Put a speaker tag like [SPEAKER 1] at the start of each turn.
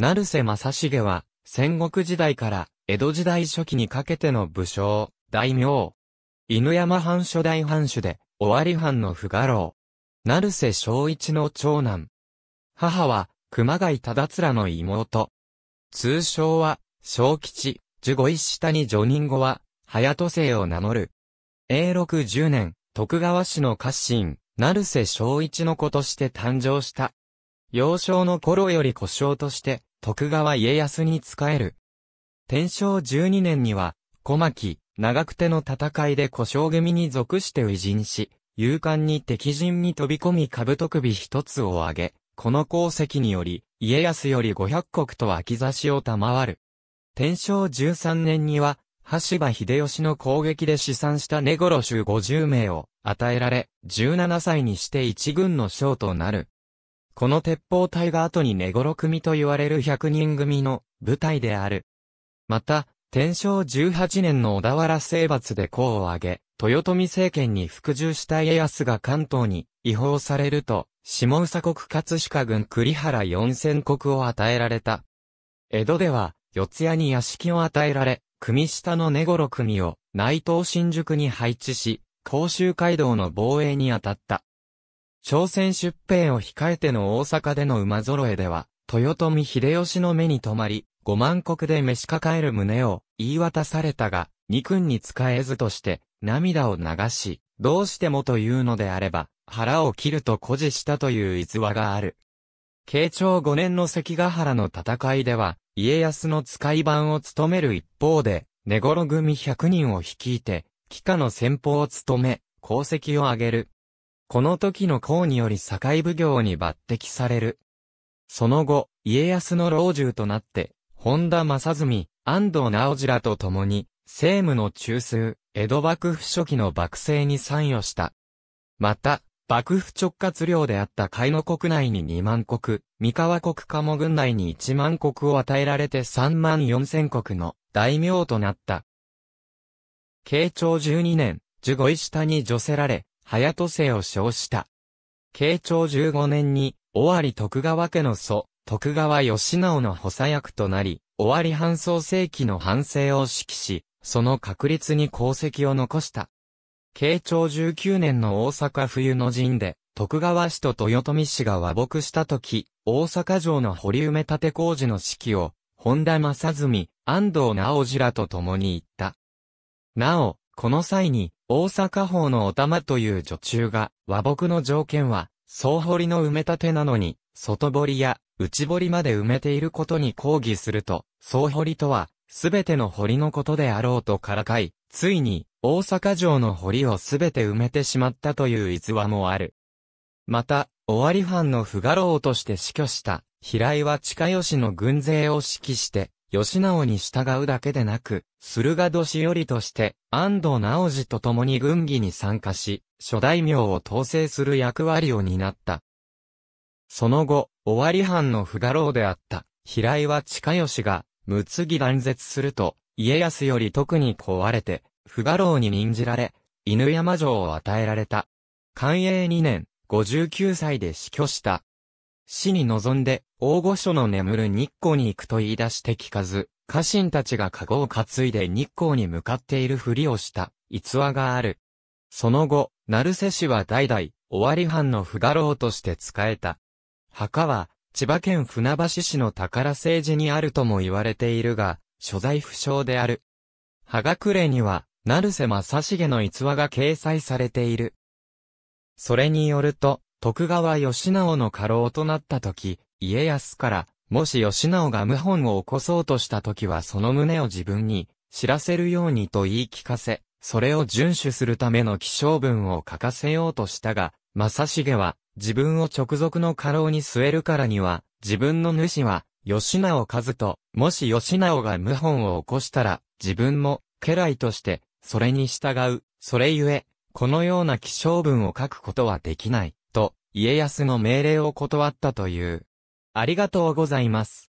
[SPEAKER 1] 成瀬正茂は、戦国時代から江戸時代初期にかけての武将、大名。犬山藩初代藩主で、尾張藩の不画郎。成瀬正一の長男。母は、熊谷忠貫の妹。通称は、小吉、十五一下に女人語は、早戸姓を名乗る。永禄十年、徳川氏の家臣、成瀬正一の子として誕生した。幼少の頃より故障として、徳川家康に仕える。天正12年には、小牧、長久手の戦いで故障組に属して偉人し、勇敢に敵陣に飛び込み兜首一つを挙げ、この功績により、家康より五百国と秋差しを賜る。天正13年には、橋場秀吉の攻撃で死産した根殺衆50名を与えられ、17歳にして一軍の将となる。この鉄砲隊が後に寝頃組と言われる100人組の部隊である。また、天正18年の小田原征伐で功を挙げ、豊臣政権に服従した家康が関東に違法されると、下佐国葛飾郡栗原四千国を与えられた。江戸では、四谷に屋敷を与えられ、組下の根頃組を内藤新宿に配置し、甲州街道の防衛に当たった。朝鮮出兵を控えての大阪での馬揃えでは、豊臣秀吉の目に留まり、五万国で召し抱える旨を言い渡されたが、二君に使えずとして涙を流し、どうしてもというのであれば、腹を切ると誇示したという逸話がある。慶長五年の関ヶ原の戦いでは、家康の使い番を務める一方で、根頃組100人を率いて、帰化の先鋒を務め、功績を挙げる。この時の功により境奉行に抜擢される。その後、家康の老中となって、本田正純、安藤直次らと共に、政務の中枢、江戸幕府初期の幕政に参与した。また、幕府直轄領であった海の国内に2万国、三河国鴨軍内に1万国を与えられて3万4千国の大名となった。慶長12年、十五位下に除せられ、隼瀬を称した。慶長15年に、尾張徳川家の祖、徳川義直の補佐役となり、尾張半創世紀の反省を指揮し、その確立に功績を残した。慶長19年の大阪冬の陣で、徳川氏と豊臣氏が和睦した時、大阪城の堀埋め立て工事の指揮を、本田正純、安藤直次らと共に行った。なお、この際に、大阪法のお玉という女中が、和睦の条件は、総堀の埋め立てなのに、外堀や内堀まで埋めていることに抗議すると、総堀とは、すべての堀のことであろうとからかい、ついに、大阪城の堀をすべて埋めてしまったという逸話もある。また、尾張藩の不画老として死去した、平井は近吉の軍勢を指揮して、吉直に従うだけでなく、駿河年寄りとして、安藤直次と共に軍議に参加し、諸大名を統制する役割を担った。その後、尾張藩の不画郎であった、平岩近吉が、むつぎ断絶すると、家康より特に壊れて、不画郎に任じられ、犬山城を与えられた。寛永2年、59歳で死去した、死に望んで、大御所の眠る日光に行くと言い出して聞かず、家臣たちが籠を担いで日光に向かっているふりをした、逸話がある。その後、成瀬氏は代々、尾張藩の不画廊として仕えた。墓は、千葉県船橋市の宝政治にあるとも言われているが、所在不詳である。葉隠れには、成瀬正成の逸話が掲載されている。それによると、徳川義直の家老となった時、家康から、もし義直が謀反を起こそうとした時はその旨を自分に知らせるようにと言い聞かせ、それを遵守するための気象文を書かせようとしたが、正成は自分を直属の家老に据えるからには、自分の主は義直和と、もし義直が謀反を起こしたら、自分も、家来として、それに従う、それゆえ、このような気象文を書くことはできない。と、家康の命令を断ったという。ありがとうございます。